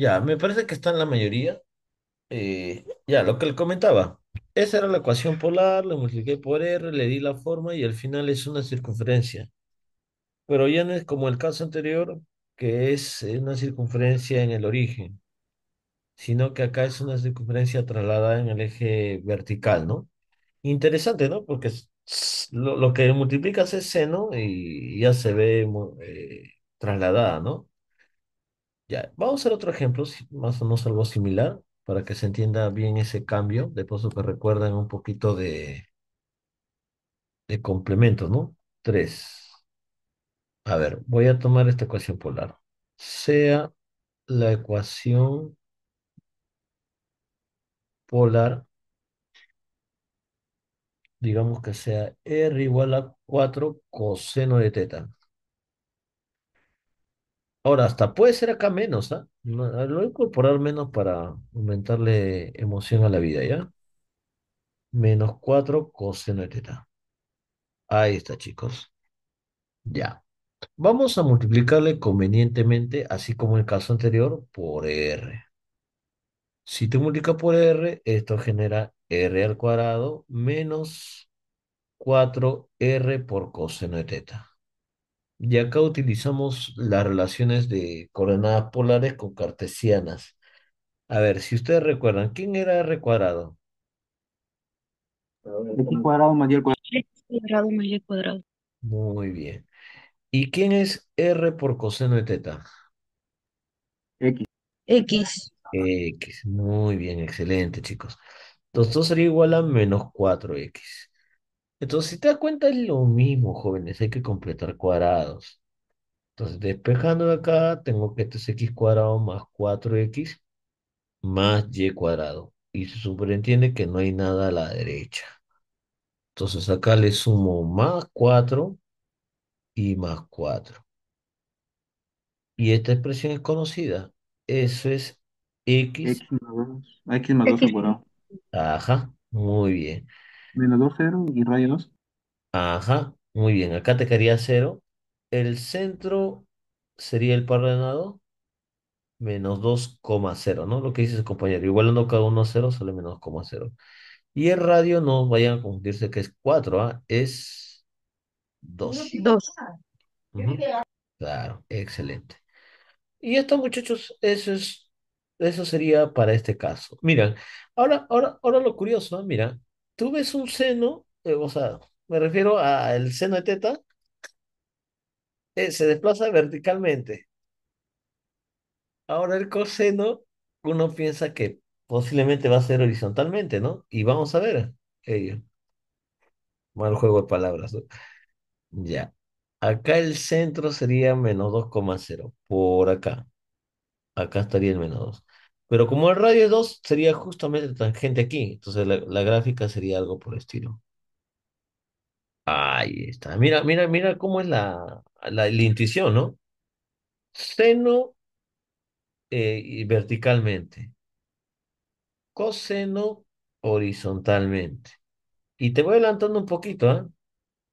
Ya, me parece que está en la mayoría. Eh, ya, lo que le comentaba. Esa era la ecuación polar, le multipliqué por R, le di la forma y al final es una circunferencia. Pero ya no es como el caso anterior, que es eh, una circunferencia en el origen, sino que acá es una circunferencia trasladada en el eje vertical, ¿no? Interesante, ¿no? Porque lo, que multiplicas es seno y ya se ve eh, trasladada, ¿no? Ya, vamos a hacer otro ejemplo, más o menos algo similar, para que se entienda bien ese cambio, de paso que recuerdan un poquito de, de complementos, ¿no? 3. A ver, voy a tomar esta ecuación polar. Sea la ecuación polar, digamos que sea R igual a 4 coseno de teta. Ahora, hasta puede ser acá menos, ¿ah? Lo voy a incorporar menos para aumentarle emoción a la vida, ¿ya? Menos 4 coseno de teta. Ahí está, chicos. Ya. Vamos a multiplicarle convenientemente, así como en el caso anterior, por R. Si te multiplicas por R, esto genera R al cuadrado menos 4R por coseno de teta. Y acá utilizamos las relaciones de coordenadas polares con cartesianas. A ver, si ustedes recuerdan, ¿quién era R cuadrado? X cuadrado mayor cuadrado. X cuadrado mayor cuadrado. Muy bien. ¿Y quién es R por coseno de teta? X. X. X. Muy bien, excelente, chicos. Entonces, sería igual a menos 4X. Entonces, si te das cuenta, es lo mismo, jóvenes, hay que completar cuadrados. Entonces, despejando de acá, tengo que este es x cuadrado más 4x más y cuadrado. Y se superentiende que no hay nada a la derecha. Entonces, acá le sumo más 4 y más 4. Y esta expresión es conocida. Eso es x. X más Ajá, muy bien. Menos 2, 0 y radio 2. Ajá, muy bien. Acá te quedaría 0. El centro sería el par ordenado menos 2,0, ¿no? Lo que dice su compañero. Igualando cada uno a 0 sale menos 0. Y el radio, no vayan a confundirse que es 4, ¿ah? Es 2. 2. Claro, excelente. Y esto, muchachos, eso es, eso sería para este caso. Miren, ahora, ahora, ahora lo curioso, ¿no? ¿ah? mira, tú ves un seno, eh, o sea, me refiero al seno de teta, eh, se desplaza verticalmente. Ahora el coseno, uno piensa que posiblemente va a ser horizontalmente, ¿no? Y vamos a ver ello. Eh, mal juego de palabras. Ya. Acá el centro sería menos 2,0. Por acá. Acá estaría el menos 2. Pero como el radio es 2 sería justamente tangente aquí, entonces la, gráfica sería algo por estilo. Ahí está. Mira, mira, mira cómo es la, intuición, ¿no? Seno eh, verticalmente. Coseno horizontalmente. Y te voy adelantando un poquito, ¿eh?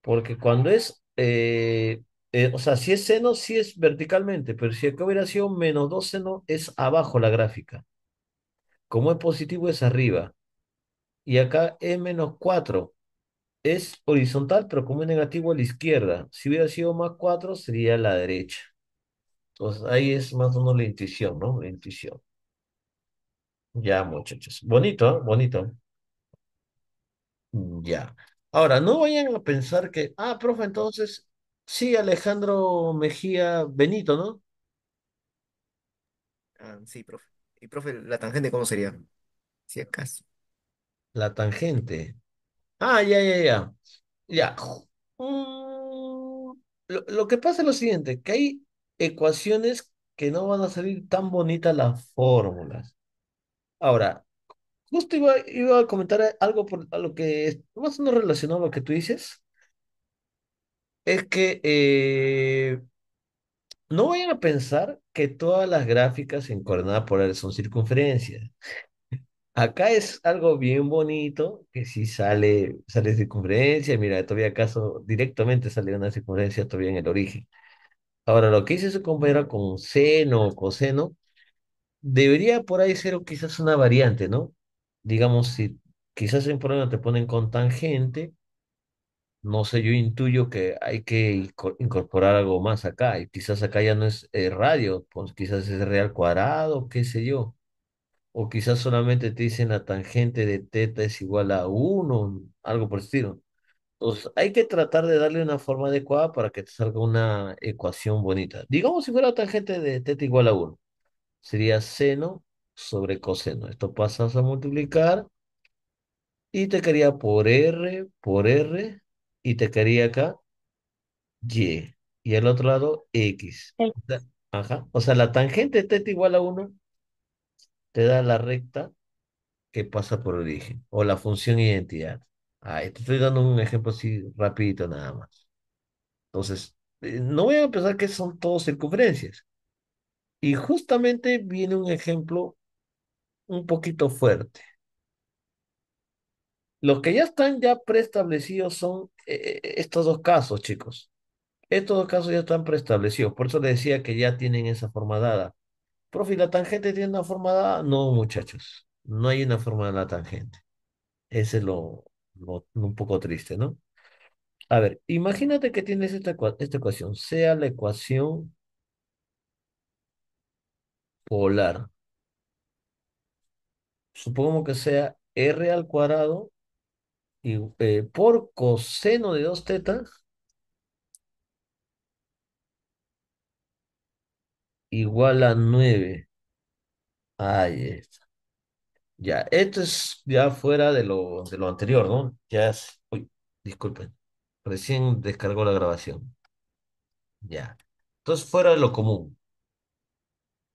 Porque cuando es eh, eh, o sea, si es seno, si es verticalmente, pero si acá hubiera sido menos 2 seno, es abajo la gráfica. Como es positivo, es arriba. Y acá es menos 4. Es horizontal, pero como es negativo, a la izquierda. Si hubiera sido más 4, sería a la derecha. Entonces, ahí es más o menos la intuición, ¿no? La intuición. Ya, muchachos. Bonito, ¿eh? Bonito. Ya. Ahora, no vayan a pensar que, ah, profe, entonces Sí, Alejandro Mejía Benito, ¿no? Ah, sí, profe. Y profe, ¿la tangente cómo sería? Si acaso. La tangente. Ah, ya, ya, ya. Ya. Mm, lo, que pasa es lo siguiente, que hay ecuaciones que no van a salir tan bonitas las fórmulas. Ahora, justo iba, iba a comentar algo por a lo que más no menos relacionado a lo que tú dices es que eh, no vayan a pensar que todas las gráficas en coordenadas polares son circunferencias. Acá es algo bien bonito, que si sale, sale circunferencia, mira, todavía acaso directamente sale una circunferencia todavía en el origen. Ahora, lo que hice su compañero con seno o coseno, debería por ahí ser quizás una variante, ¿no? Digamos, si quizás en problema te ponen con tangente, no sé, yo intuyo que hay que incorporar algo más acá, y quizás acá ya no es eh, radio, pues quizás es real cuadrado, qué sé yo, o quizás solamente te dicen la tangente de teta es igual a 1, algo por el estilo. Entonces, hay que tratar de darle una forma adecuada para que te salga una ecuación bonita. Digamos si fuera tangente de teta igual a 1, sería seno sobre coseno. Esto pasas a multiplicar y te quedaría por R, por R y te quería acá Y. Y al otro lado X. Ajá. O sea, la tangente teta igual a 1 te da la recta que pasa por origen o la función identidad. ah estoy dando un ejemplo así rapidito nada más. Entonces, eh, no voy a pensar que son todos circunferencias. Y justamente viene un ejemplo un poquito fuerte. Los que ya están ya preestablecidos son eh, eh, estos dos casos, chicos. Estos dos casos ya están preestablecidos. Por eso les decía que ya tienen esa forma dada. Profe, la tangente tiene una forma dada? No, muchachos. No hay una forma de la tangente. Ese es lo, un poco triste, ¿no? A ver, imagínate que tienes esta, esta ecuación. Sea la ecuación polar. Supongamos que sea r al cuadrado eh, por coseno de 2 teta igual a 9. Ahí está. Ya, esto es ya fuera de lo, de lo anterior, ¿no? Ya Uy, disculpen. Recién descargó la grabación. Ya. Entonces, fuera de lo común.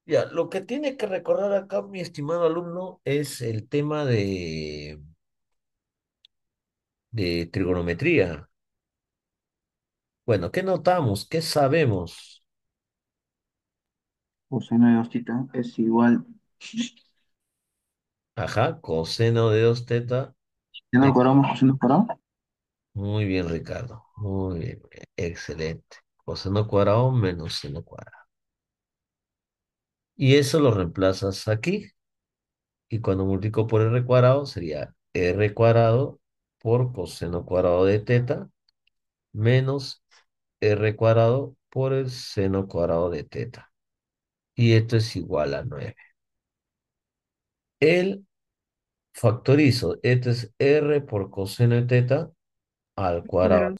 Ya, lo que tiene que recordar acá, mi estimado alumno, es el tema de de trigonometría. Bueno, ¿qué notamos? ¿Qué sabemos? Coseno de 2 teta es igual. Ajá, coseno de 2 teta. ¿Coseno cuadrado más coseno cuadrado? Muy bien, Ricardo. Muy bien, excelente. Coseno cuadrado menos seno cuadrado. Y eso lo reemplazas aquí. Y cuando multiplico por r cuadrado sería r cuadrado por coseno cuadrado de teta menos r cuadrado por el seno cuadrado de teta. Y esto es igual a 9. Él factorizo, esto es r por coseno de teta al cuadrado.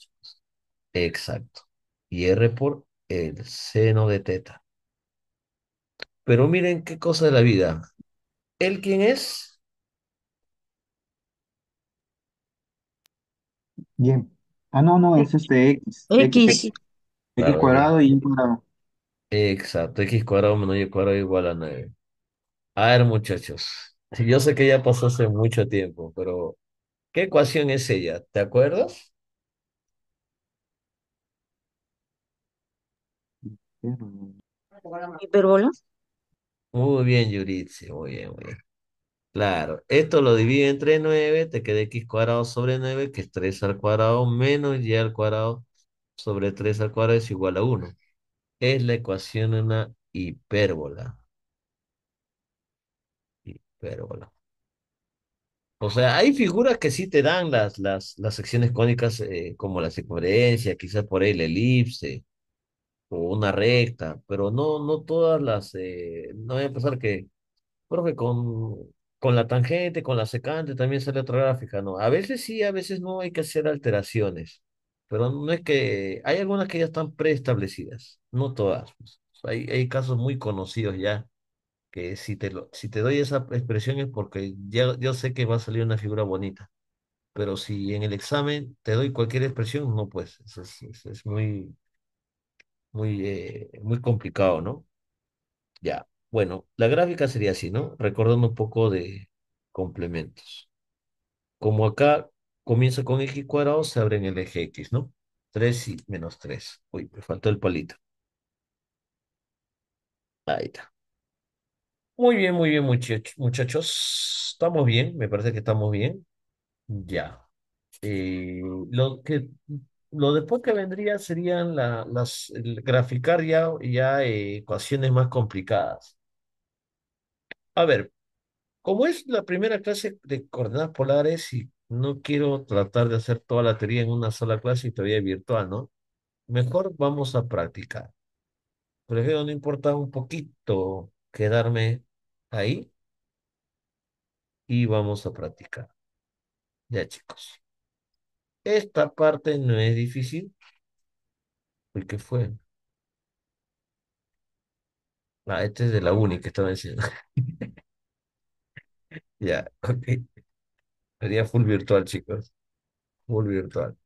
Exacto. Y r por el seno de teta. Pero miren qué cosa de la vida. ¿Él quién es? Bien. Ah, no, no, es este X. X, X. Ah, cuadrado y Y cuadrado. Exacto, x cuadrado menos y cuadrado igual a 9. A ver, muchachos, yo sé que ya pasó hace mucho tiempo, pero ¿qué ecuación es ella? ¿Te acuerdas? hiperbolas Muy bien, Yuritsi, muy bien, muy bien. Claro, esto lo divide entre 9, te queda x cuadrado sobre 9, que es 3 al cuadrado menos y al cuadrado sobre 3 al cuadrado es igual a 1. Es la ecuación de una hipérbola. Hipérbola. O sea, hay figuras que sí te dan las, las, las secciones cónicas eh, como la circunferencia, quizás por ahí la elipse o una recta, pero no, no todas las, eh, no voy a pensar que, creo con con la tangente, con la secante, también sale otra gráfica, ¿no? A veces sí, a veces no, hay que hacer alteraciones, pero no es que, hay algunas que ya están preestablecidas, no todas. Pues. Hay, casos muy conocidos ya, que si te, lo, si te doy esa expresión es porque ya, yo sé que va a salir una figura bonita, pero si en el examen te doy cualquier expresión, no, pues, es, es muy, muy, eh, muy complicado, ¿no? Ya. Bueno, la gráfica sería así, ¿no? Recordando un poco de complementos. Como acá comienza con x cuadrado, se abre en el eje x, ¿no? 3 y menos 3. Uy, me faltó el palito. Ahí está. Muy bien, muy bien, muchachos. Estamos bien, me parece que estamos bien. Ya. Eh, lo que lo después que vendría serían las graficar ya, ya eh, ecuaciones más complicadas. A ver, como es la primera clase de coordenadas polares y no quiero tratar de hacer toda la teoría en una sola clase y todavía virtual, ¿no? Mejor vamos a practicar. Prefiero no importa un poquito quedarme ahí y vamos a practicar. Ya chicos. Esta parte no es difícil. ¿Por qué fue? Ah, este es de la uni que estaba diciendo. Ya, ok. Sería full virtual, chicos. Full virtual.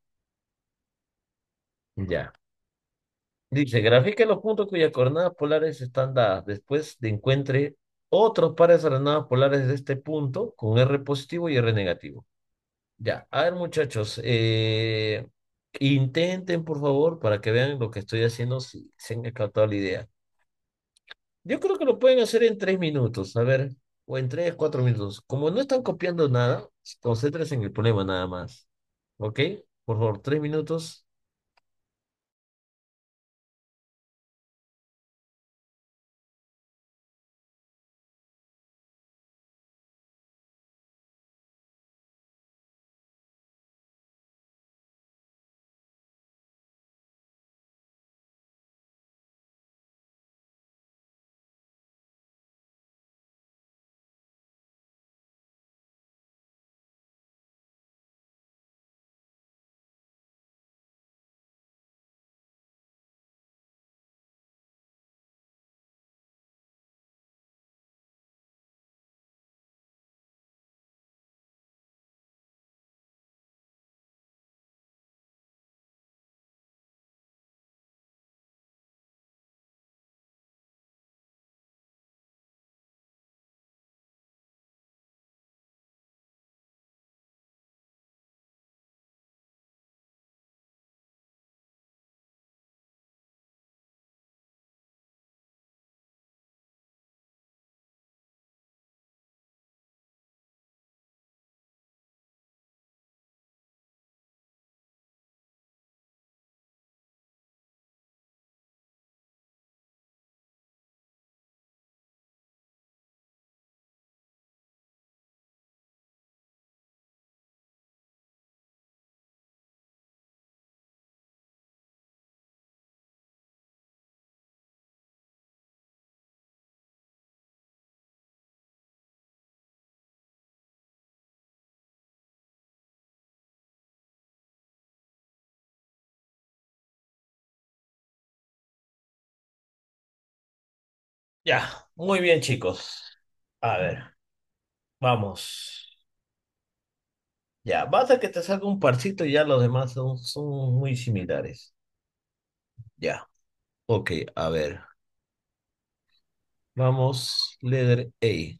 Ya. Dice, grafique los puntos cuyas coordenadas polares están dadas. Después de encuentre otros pares de coordenadas polares de este punto con R positivo y R negativo. Ya, a ver muchachos, eh, intenten por favor para que vean lo que estoy haciendo, si se han captado la idea. Yo creo que lo pueden hacer en tres minutos, a ver, o en tres, cuatro minutos. Como no están copiando nada, concéntrense en el problema nada más. ¿Ok? Por favor, tres minutos. Ya, muy bien, chicos. A ver, vamos. Ya, basta que te salga un parcito y ya los demás son, son muy similares. Ya, ok, a ver. Vamos, letter A. E.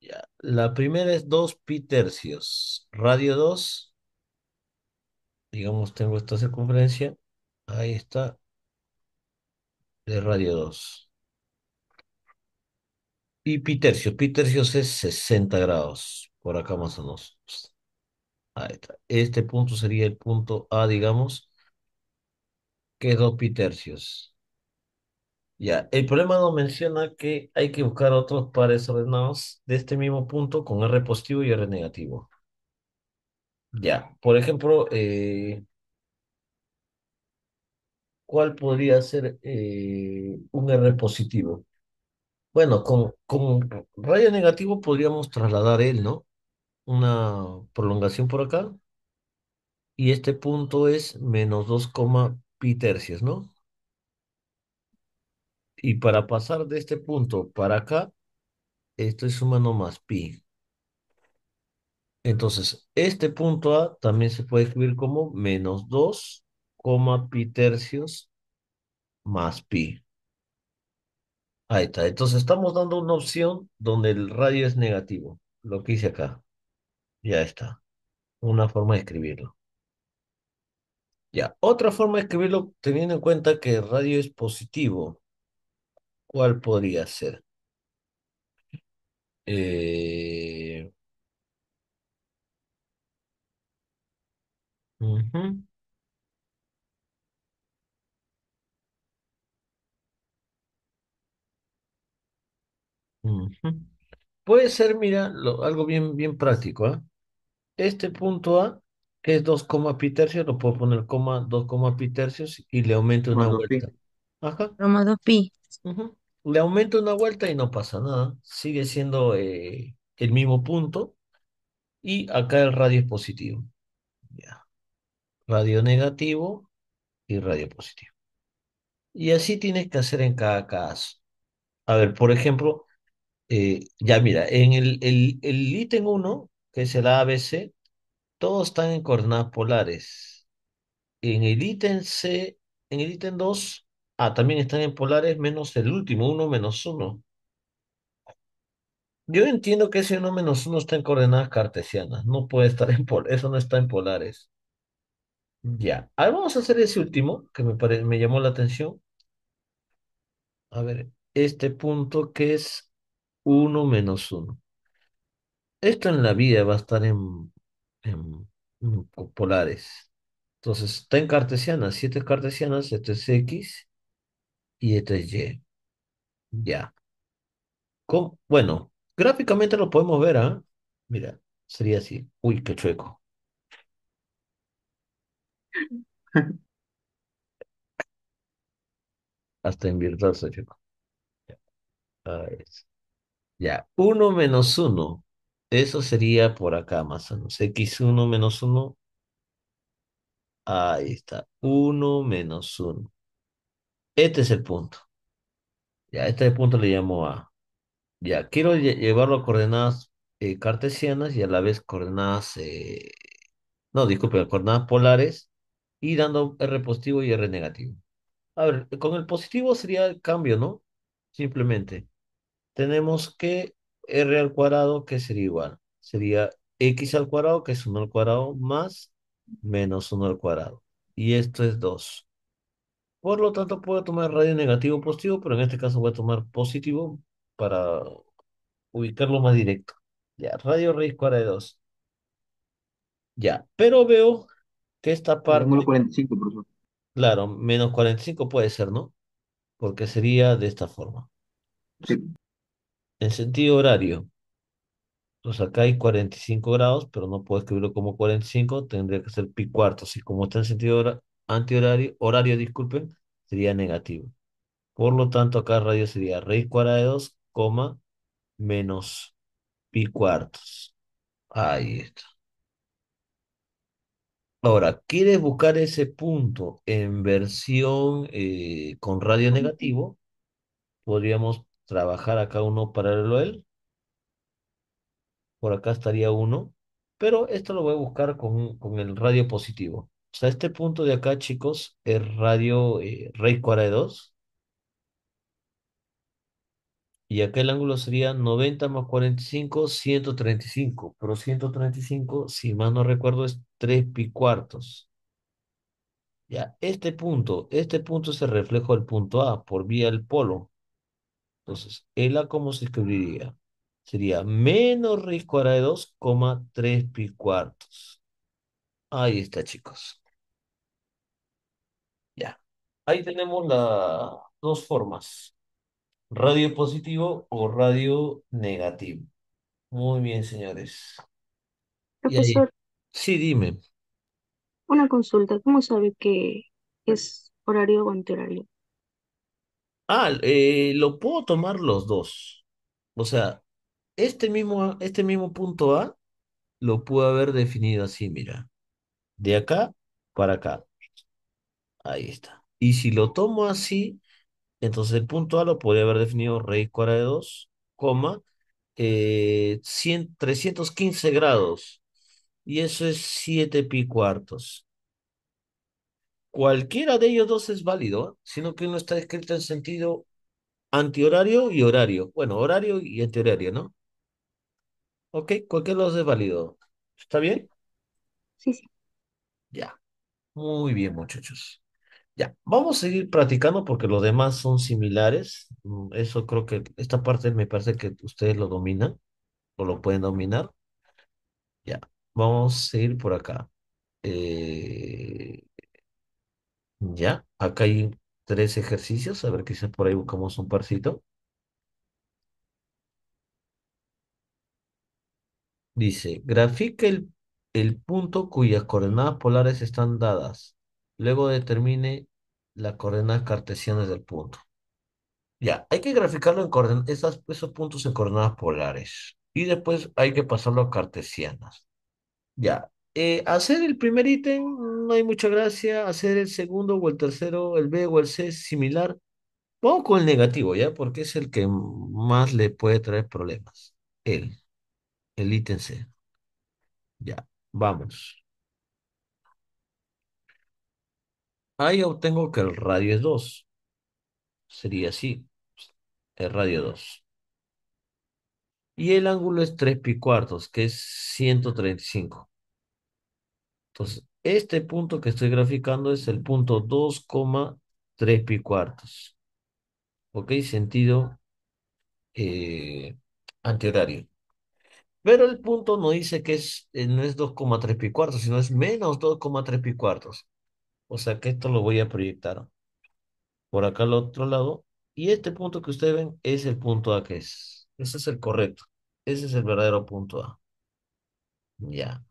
Ya, la primera es 2 pi tercios. Radio 2. Digamos, tengo esta circunferencia. Ahí está de Radio 2. Y pi tercios. Pi tercios es 60 grados. Por acá más o menos. Ahí está. Este punto sería el punto A, digamos, que es 2 pi tercios. Ya, el problema nos menciona que hay que buscar otros pares ordenados de este mismo punto con R positivo y R negativo. Ya, por ejemplo, eh, ¿cuál podría ser eh, un R positivo? Bueno, con, rayo negativo podríamos trasladar él, ¿no? Una prolongación por acá. Y este punto es menos 2, pi tercios, ¿no? Y para pasar de este punto para acá, esto es sumando más pi. Entonces, este punto A también se puede escribir como menos 2 coma pi tercios más pi. Ahí está. Entonces estamos dando una opción donde el radio es negativo. Lo que hice acá. Ya está. Una forma de escribirlo. Ya. Otra forma de escribirlo teniendo en cuenta que el radio es positivo. ¿Cuál podría ser? Eh... Puede ser, mira, algo bien, bien práctico, ¿eh? Este punto A, que es 2, pi tercios, lo puedo poner coma, 2, pi tercios y le aumento una vuelta. Ajá. pi Le aumento una vuelta y no pasa nada. Sigue siendo eh, el mismo punto y acá el radio es positivo. Radio negativo y radio positivo. Y así tienes que hacer en cada caso. A ver, por ejemplo, eh, ya mira, en el, el, el ítem 1, que es el ABC, todos están en coordenadas polares. En el ítem C, en el ítem 2, ah, también están en polares menos el último, 1 menos 1. Yo entiendo que ese 1 menos 1 está en coordenadas cartesianas, no puede estar en polares, eso no está en polares. Ya, ahora vamos a hacer ese último que me, me llamó la atención. A ver, este punto que es 1 menos 1. Esto en la vida va a estar en, polares. Entonces, está en cartesianas, 7 cartesianas, esto es X y este es Y. Ya. bueno, gráficamente lo podemos ver, ¿ah? Mira, sería así. Uy, qué chueco. Hasta en chico. Ahí es... Ya, 1 menos 1. Eso sería por acá más o menos. X1 menos 1. Ahí está. 1 menos 1. Este es el punto. Ya, este punto le llamo A. Ya, quiero llevarlo a coordenadas eh, cartesianas y a la vez coordenadas... Eh, no, disculpe, coordenadas polares y dando R positivo y R negativo. A ver, con el positivo sería el cambio, ¿no? Simplemente tenemos que r al cuadrado que sería igual. Sería x al cuadrado que es 1 al cuadrado más menos 1 al cuadrado. Y esto es 2. Por lo tanto puedo tomar radio negativo o positivo, pero en este caso voy a tomar positivo para ubicarlo más directo. Ya, radio raíz cuadrada de 2. Ya, pero veo que esta parte... Menos 45, por favor. Claro, menos 45 puede ser, ¿no? Porque sería de esta forma. Sí. En sentido horario, pues acá hay 45 grados, pero no puedo escribirlo como 45, tendría que ser pi cuartos. Si como está en sentido antihorario, horario, disculpen, sería negativo. Por lo tanto, acá radio sería raíz cuadrada de 2, coma, menos pi cuartos. Ahí está. Ahora, ¿quieres buscar ese punto en versión eh, con radio negativo? Podríamos trabajar acá uno paralelo a él. Por acá estaría uno. Pero esto lo voy a buscar con, el radio positivo. O sea, este punto de acá, chicos, es radio eh, raíz de 2. Y acá el ángulo sería 90 más 45, 135. Pero 135, si más no recuerdo, es 3 pi cuartos. Ya, este punto, este punto es el reflejo del punto A por vía del polo. Entonces, ELA, ¿cómo se escribiría? Sería menos raíz cuadrada de 2,3 pi cuartos. Ahí está, chicos. Ya. Ahí tenemos las dos formas. Radio positivo o radio negativo. Muy bien, señores. Profesor, Sí, dime. una consulta. ¿Cómo sabe que es horario o antihorario? Ah, eh, lo puedo tomar los dos. O sea, este mismo, este mismo punto A lo puedo haber definido así, mira. De acá para acá. Ahí está. Y si lo tomo así, entonces el punto A lo podría haber definido raíz cuadrada de 2, coma, eh, 100, 315 grados. Y eso es 7 pi cuartos cualquiera de ellos dos es válido, sino que uno está escrito en sentido antihorario y horario. Bueno, horario y antihorario, ¿no? Ok, cualquiera de los dos es válido. ¿Está bien? Sí, sí. Ya. Muy bien, muchachos. Ya, vamos a seguir practicando porque los demás son similares. Mm, eso creo que esta parte me parece que ustedes lo dominan o lo pueden dominar. Ya, vamos a seguir por acá. Eh... Ya, acá hay tres ejercicios. A ver, quizás por ahí buscamos un parcito. Dice, grafique el, el punto cuyas coordenadas polares están dadas. Luego determine las coordenadas cartesianas del punto. Ya, hay que graficarlo en esas, esos puntos en coordenadas polares. Y después hay que pasarlo a cartesianas. Ya, eh, hacer el primer ítem no hay mucha gracia, hacer el segundo o el tercero, el B o el C similar. Pongo con el negativo, ¿ya? Porque es el que más le puede traer problemas. El, el ítem C. Ya, vamos. Ahí obtengo que el radio es 2. Sería así. El radio 2. Y el ángulo es 3 pi cuartos, que es 135. Entonces, este punto que estoy graficando es el punto 2,3 pi cuartos. ¿Ok? Sentido eh, antihorario. Pero el punto no dice que es, eh, no es 2,3 pi cuartos, sino es menos 2,3 pi cuartos. O sea que esto lo voy a proyectar por acá al otro lado. Y este punto que ustedes ven es el punto A que es. Ese es el correcto. Ese es el verdadero punto A. Ya.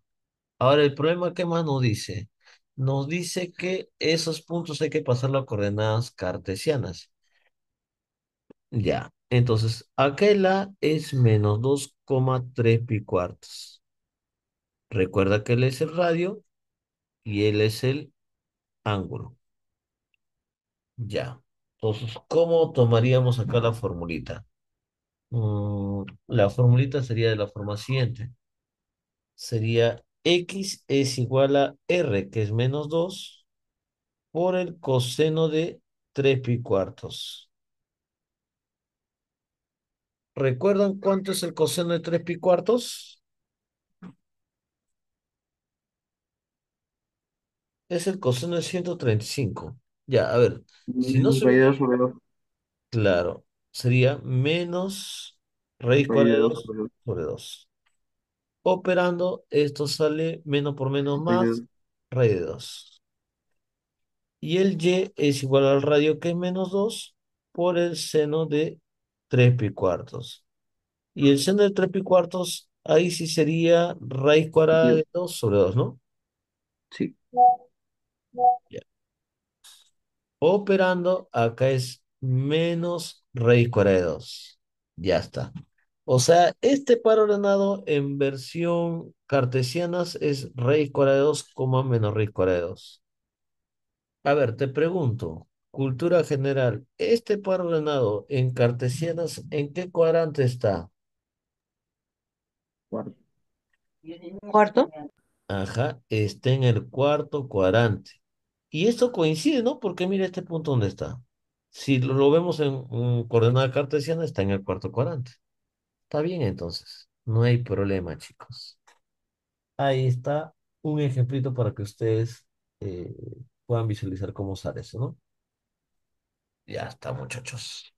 Ahora, el problema, que más nos dice? Nos dice que esos puntos hay que pasarlos a coordenadas cartesianas. Ya, entonces, aquella es menos 2,3 pi cuartos. Recuerda que él es el radio y él es el ángulo. Ya. Entonces, ¿cómo tomaríamos acá la formulita? Mm, la formulita sería de la forma siguiente. Sería x es igual a r, que es menos 2, por el coseno de 3 pi cuartos. ¿Recuerdan cuánto es el coseno de 3 pi cuartos? Es el coseno de 135. Ya, a ver. Si no se... Claro, sería menos raíz cuadrada sobre 2 operando, esto sale menos por menos más, raíz de 2. Y el y es igual al radio que es menos 2 por el seno de 3 pi cuartos. Y el seno de 3 pi cuartos, ahí sí sería raíz cuadrada de 2 sobre 2, ¿no? Sí. Operando, acá es menos raíz cuadrada de 2. Ya está. O sea, este par ordenado en versión cartesiana es rey cuadrado de 2, menos rey cuadrado 2. A ver, te pregunto, cultura general, este par ordenado en cartesianas, ¿en qué cuadrante está? Cuarto. ¿Cuarto? Ajá, está en el cuarto cuadrante. Y esto coincide, ¿no? Porque mira este punto donde está. Si lo, vemos en, en coordenada cartesiana, está en el cuarto cuadrante. Está bien entonces, no hay problema, chicos. Ahí está un ejemplito para que ustedes eh, puedan visualizar cómo usar eso, ¿no? Ya está, muchachos.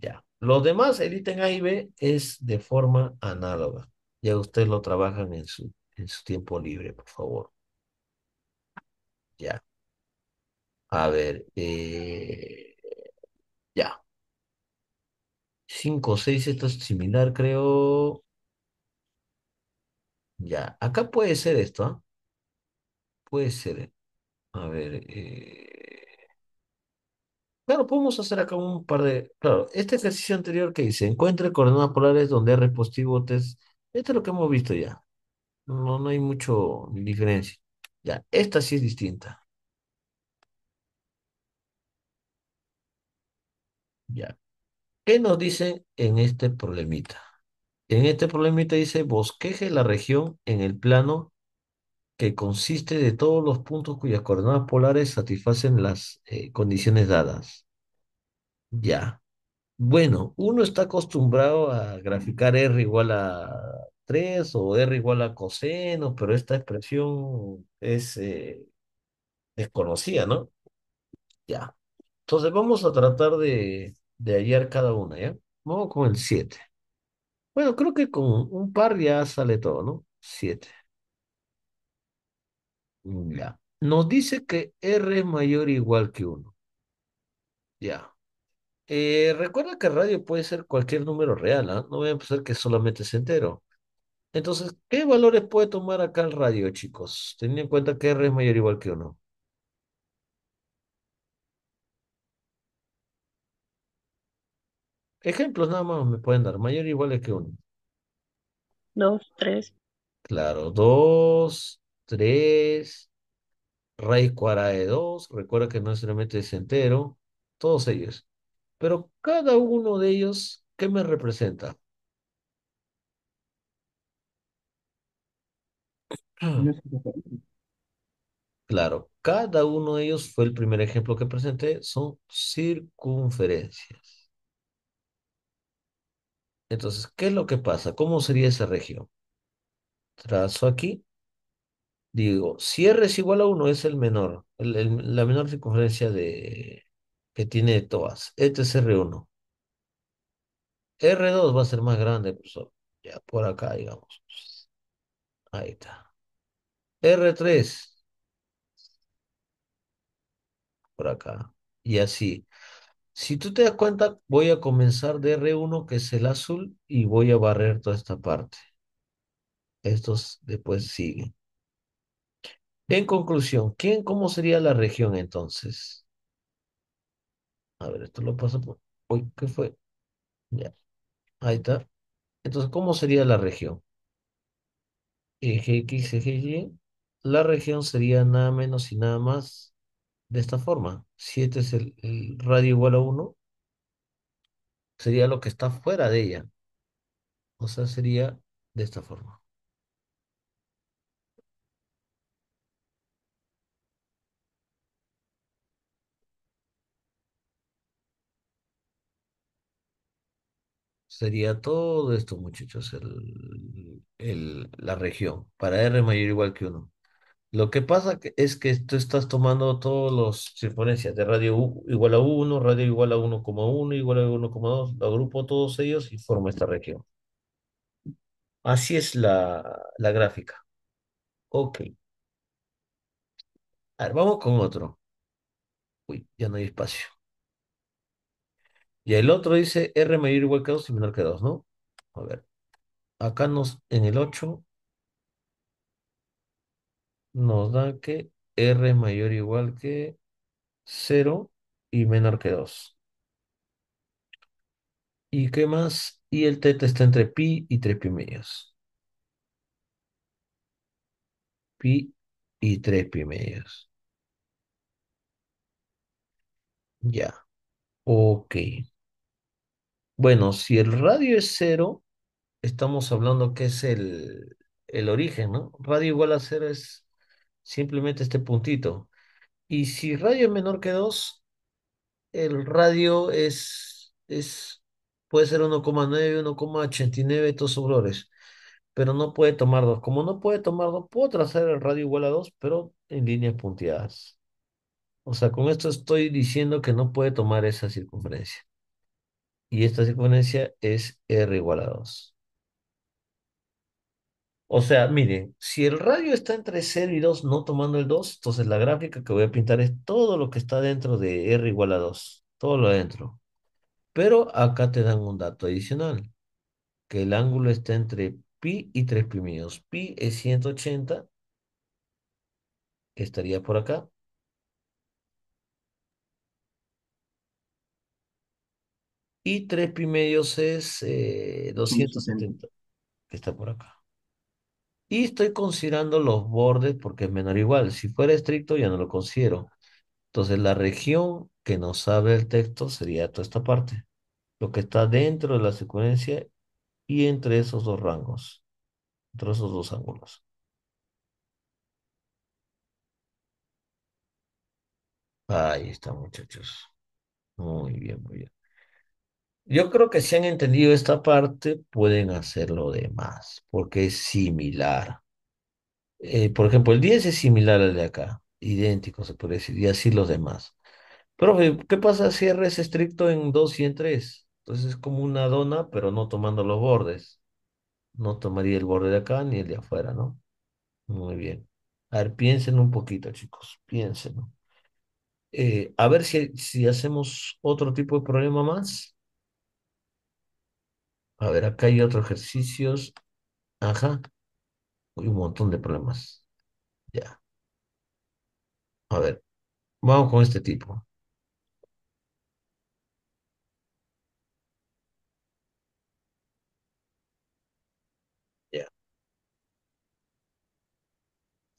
Ya. Los demás, editen A y B es de forma análoga. Ya ustedes lo trabajan en su, en su tiempo libre, por favor. Ya. A ver. Eh, ya. 5 o 6, esto es similar, creo. Ya, acá puede ser esto, ¿ah? Puede ser. A ver. Eh. Claro, podemos hacer acá un par de. Claro, este ejercicio anterior que dice, encuentre coordenadas polares donde R positivo es. Esto es lo que hemos visto ya. No, no hay mucho diferencia. Ya, esta sí es distinta. Ya, ¿Qué nos dicen en este problemita? En este problemita dice, bosqueje la región en el plano que consiste de todos los puntos cuyas coordenadas polares satisfacen las eh, condiciones dadas. Ya. Bueno, uno está acostumbrado a graficar R igual a 3 o R igual a coseno, pero esta expresión es eh, desconocida, ¿no? Ya. Entonces vamos a tratar de de ayer cada una, ¿ya? Vamos con el 7. Bueno, creo que con un par ya sale todo, ¿no? 7. Mm, ya. Nos dice que R es mayor o igual que 1. Ya. Eh, recuerda que radio puede ser cualquier número real, ¿ah? No voy a pensar que solamente es entero. Entonces, ¿qué valores puede tomar acá el radio, chicos? Teniendo en cuenta que R es mayor o igual que 1. Ejemplos nada más me pueden dar. Mayor o igual que uno. Dos, tres. Claro, dos, tres, raíz cuadrada de dos. Recuerda que no necesariamente es entero. Todos ellos. Pero cada uno de ellos, ¿qué me representa? Claro, cada uno de ellos fue el primer ejemplo que presenté, son circunferencias. Entonces, ¿qué es lo que pasa? ¿Cómo sería esa región? Trazo aquí. Digo, si R es igual a 1 es el menor, la menor circunferencia de, que tiene todas. Este es R1. R2 va a ser más grande, pues, Ya por acá, digamos. Ahí está. R3. Por acá. Y así. Si tú te das cuenta, voy a comenzar de R1, que es el azul, y voy a barrer toda esta parte. Estos después siguen. En conclusión, ¿quién, cómo sería la región entonces? A ver, esto lo paso por... Uy, ¿qué fue? Ya, ahí está. Entonces, ¿cómo sería la región? Eje X, eje Y. La región sería nada menos y nada más de esta forma. si este es el, radio igual a 1, sería lo que está fuera de ella. O sea, sería de esta forma. Sería todo esto, muchachos, la región. Para R mayor o igual que 1. Lo que pasa es que tú estás tomando todos los circunferencias de radio igual a 1, radio igual a 1,1, igual a 1,2, lo agrupo todos ellos y formo esta región. Así es la, la gráfica. Ok. A ver, vamos con otro. Uy, ya no hay espacio. Y el otro dice R mayor igual que 2 y menor que 2, ¿no? A ver, acá nos, en el 8 nos da que R es mayor o igual que 0 y menor que 2. ¿Y qué más? Y el teta está entre pi y 3 pi medios. Pi y 3 pi medios. Ya. Ok. Bueno, si el radio es 0, estamos hablando que es el, el origen, ¿no? Radio igual a 0 es simplemente este puntito. Y si radio es menor que 2, el radio es, es puede ser 1,9, 1,89 estos valores pero no puede tomar 2. Como no puede tomar 2, puedo trazar el radio igual a 2, pero en líneas punteadas. O sea, con esto estoy diciendo que no puede tomar esa circunferencia. Y esta circunferencia es R igual a 2. O sea, miren, si el radio está entre 0 y 2, no tomando el 2, entonces la gráfica que voy a pintar es todo lo que está dentro de R igual a 2, todo lo adentro. Pero acá te dan un dato adicional, que el ángulo está entre pi y 3 pi medios. Pi es 180, que estaría por acá. Y 3 pi medios es eh, 270, que está por acá. Y estoy considerando los bordes porque es menor o igual. Si fuera estricto ya no lo considero. Entonces la región que nos abre el texto sería toda esta parte. Lo que está dentro de la secuencia y entre esos dos rangos. Entre esos dos ángulos. Ahí está muchachos. Muy bien, muy bien. Yo creo que si han entendido esta parte, pueden hacer lo demás, porque es similar. Eh, por ejemplo, el 10 es similar al de acá, idéntico se puede decir, y así los demás. Pero, ¿qué pasa si R es estricto en 2 y en 3? Entonces es como una dona, pero no tomando los bordes. No tomaría el borde de acá ni el de afuera, ¿no? Muy bien. A ver, piensen un poquito, chicos, piensen. Eh, a ver si, si hacemos otro tipo de problema más. A ver, acá hay otros ejercicios. Ajá. Hay un montón de problemas. Ya. A ver, vamos con este tipo. Ya.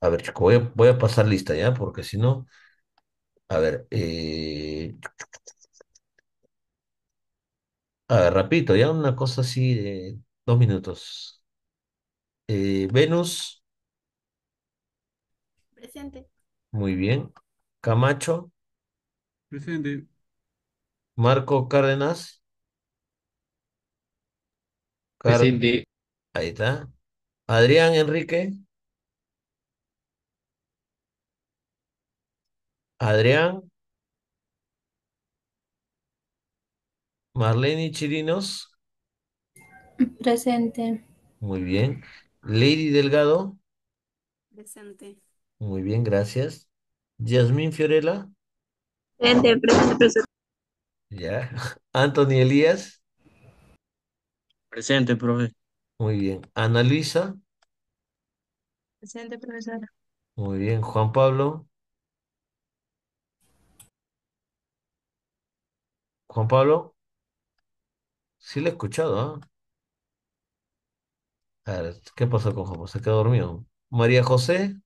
A ver, chico, voy a, voy a pasar lista ya, porque si no... A ver, eh ver, repito, ya una cosa así de dos minutos. Eh, Venus, Presente. muy bien. Camacho, Presente. Marco Cárdenas, Presente. ahí está. Adrián Enrique, Adrián, Marlene Chirinos. Presente. Muy bien. Lady Delgado. Presente. Muy bien, gracias. Yasmín Fiorella. Presente, presente, Ya. Anthony Elías. Presente, profe. Muy bien. Ana Luisa. Presente, profesora. Muy bien. Juan Pablo. Juan Pablo. Sí la he escuchado, ¿eh? A ver, ¿qué pasó con José? Se quedó dormido. María José,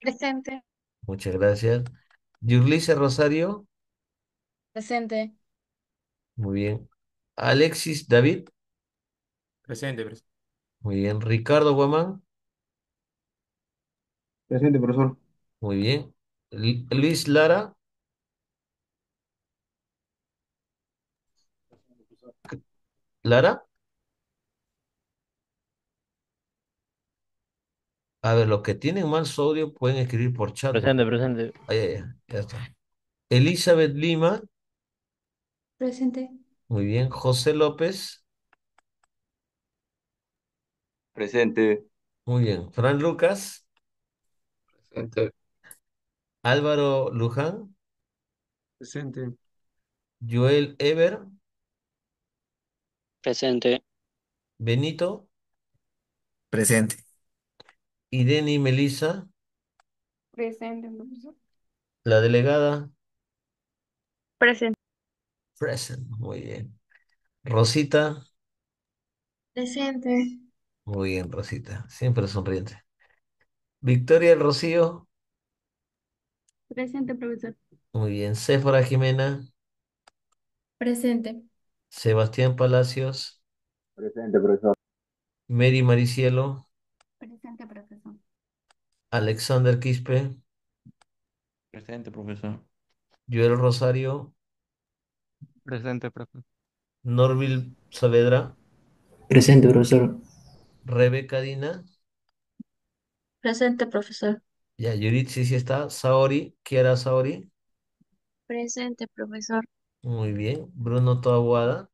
Presente. muchas gracias. Yurlice Rosario, Presente. muy bien. Alexis David, Presente, muy bien. Ricardo Guamán, Presente, profesor. muy bien. Luis Lara, Lara, a ver, los que tienen mal audio pueden escribir por chat. Presente, presente. Ahí, Elizabeth Lima, Presente. muy bien. José López, Presente. muy bien. Fran Lucas, Presente. Álvaro Luján, Presente. Joel Ever, Presente. Benito, Presente. Irene y Melissa, Presente, la delegada, Presente. presente muy bien. Rosita, Presente. muy bien, Rosita, siempre sonriente. Victoria Rocío, Presente, profesor. muy bien. Céfora Jimena, Presente. Sebastián Palacios. Presente, profesor. Mary Maricielo. Presente, profesor. Alexander Quispe. Presente, profesor. Joel Rosario. Presente, profesor. Norville Saavedra. Presente, profesor. Rebeca Dina. Presente, profesor. Ya, Yurit, sí sí está. Saori, era Saori. Presente, profesor. Muy bien. Bruno Toaguada.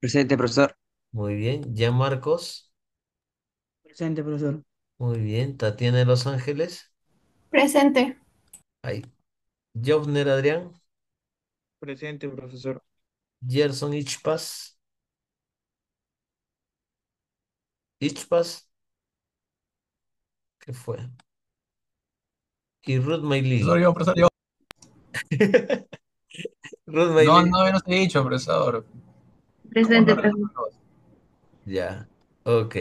Presente, profesor. Muy bien. Jan Marcos. Presente, profesor. Muy bien. Tatiana de Los Ángeles. Presente. Ahí. Jovner Adrián. Presente, profesor. Gerson Ichpas. Ichpas. ¿Qué fue? Y Ruth Profesor, profesor, No, no, no te he dicho, profesor. Presente, profesor. Ya, ok.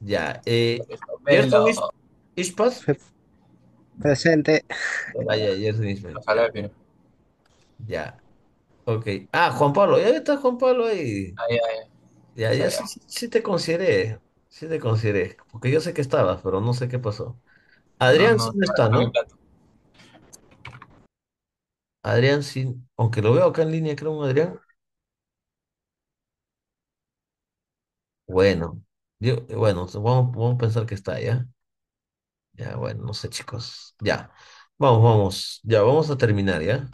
Ya. Eh, Gerson Presente. Oh, vaya, Ya. Ok. Ah, Juan Pablo. Ya está Juan Pablo ahí. Ahí, ahí. Ya, ya, sí, te consideré. Sí te consideré. Porque yo sé que estabas, pero no sé qué pasó. Adrián, no, no, está, no? Adrián, aunque lo veo acá en línea, creo un Adrián. Bueno, bueno, vamos, a pensar que está ya. Ya, bueno, no sé, chicos. Ya, vamos, vamos. Ya, vamos a terminar, ¿ya?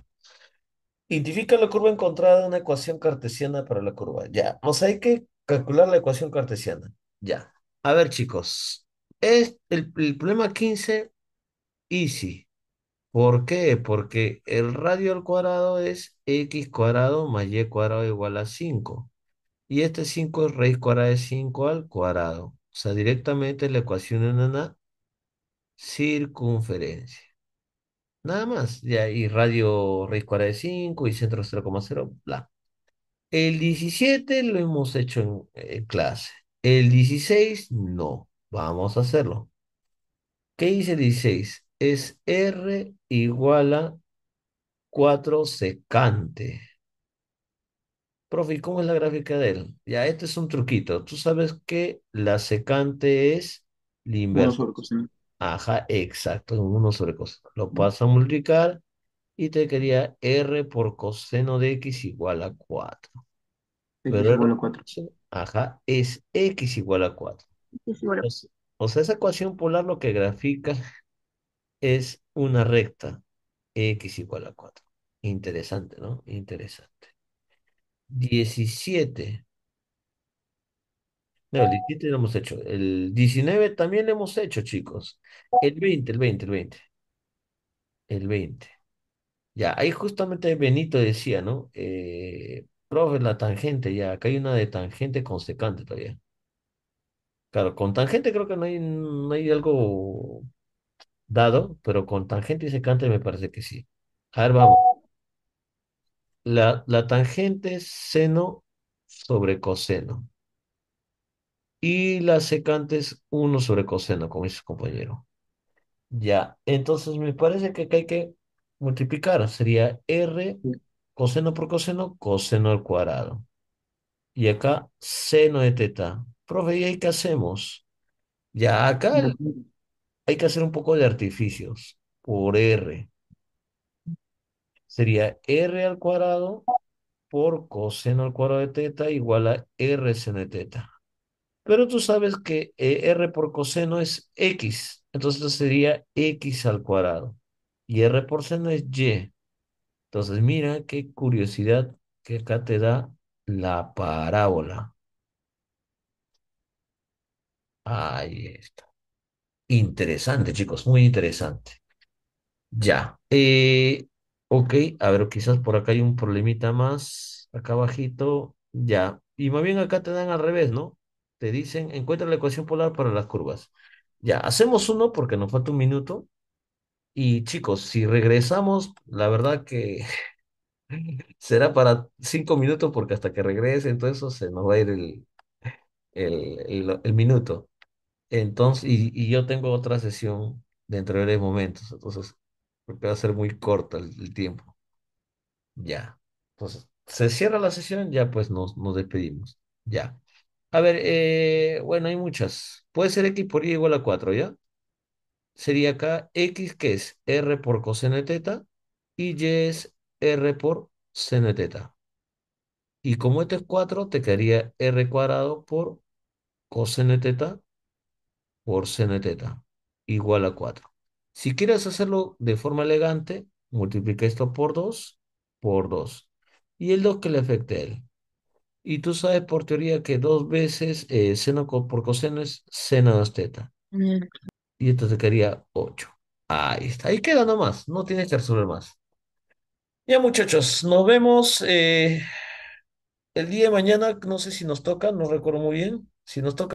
Identifica la curva encontrada en una ecuación cartesiana para la curva. Ya, o sea, hay que calcular la ecuación cartesiana. Ya. A ver, chicos. Es el, problema 15, easy. ¿Por qué? Porque el radio al cuadrado es x cuadrado más y cuadrado igual a 5. Y este 5 es raíz cuadrada de 5 al cuadrado. O sea, directamente la ecuación en una circunferencia. Nada más. Ya, y radio raíz cuadrada de 5 y centro 0,0, bla. El 17 lo hemos hecho en clase. El 16 no. Vamos a hacerlo. ¿Qué dice el 16? Es R Igual a 4 secante. Profe, ¿cómo es la gráfica de él? Ya, este es un truquito. Tú sabes que la secante es la inversa. Ajá, exacto, 1 sobre coseno. Lo paso a multiplicar y te quería R por coseno de X igual a 4. X Pero igual a 4. Ajá, es X igual a 4. O sea, esa ecuación polar lo que grafica es una recta x igual a 4. Interesante, ¿no? Interesante. 17. No, el 17 lo hemos hecho. El 19 también lo hemos hecho, chicos. El 20, el 20, el 20. El 20. Ya, ahí justamente Benito decía, ¿no? Eh, profe, la tangente, ya, acá hay una de tangente con secante todavía. Claro, con tangente creo que no hay, no hay algo dado, pero con tangente y secante me parece que sí. A ver, vamos. La, la tangente es seno sobre coseno. Y la secante es 1 sobre coseno, como dice su compañero. Ya, entonces me parece que hay que multiplicar. Sería R coseno por coseno, coseno al cuadrado. Y acá seno de teta. Profe, ¿y ahí qué hacemos? Ya acá hay que hacer un poco de artificios por R. Sería R al cuadrado por coseno al cuadrado de teta igual a R seno de teta. Pero tú sabes que eh, R por coseno es X, entonces sería X al cuadrado. Y R por seno es Y. Entonces mira qué curiosidad que acá te da la parábola. Ahí está. Interesante, chicos, muy interesante. Ya. Eh, ok, a ver, quizás por acá hay un problemita más, acá abajito, ya. Y más bien acá te dan al revés, ¿no? Te dicen, encuentra la ecuación polar para las curvas. Ya, hacemos uno porque nos falta un minuto. Y chicos, si regresamos, la verdad que será para cinco minutos porque hasta que regrese entonces se nos va a ir el, el, el minuto. Entonces, y, yo tengo otra sesión dentro de varios momentos, entonces, porque va a ser muy corta el, tiempo. Ya. Entonces, se cierra la sesión, ya pues nos, despedimos. Ya. A ver, eh, bueno, hay muchas. Puede ser x por y igual a 4, ¿ya? Sería acá x que es r por coseno de teta y y es r por seno de teta. Y como este es 4, te quedaría r cuadrado por coseno de teta por seno de teta igual a 4. Si quieres hacerlo de forma elegante, multiplica esto por 2, por 2. Y el 2 que le afecte a él. Y tú sabes por teoría que dos veces eh, seno por coseno es seno 2 teta. Mm. Y esto te quedaría 8. Ahí está. Ahí queda nomás. No tienes que resolver más. Ya muchachos, nos vemos eh, el día de mañana. No sé si nos toca, no recuerdo muy bien. Si nos toca.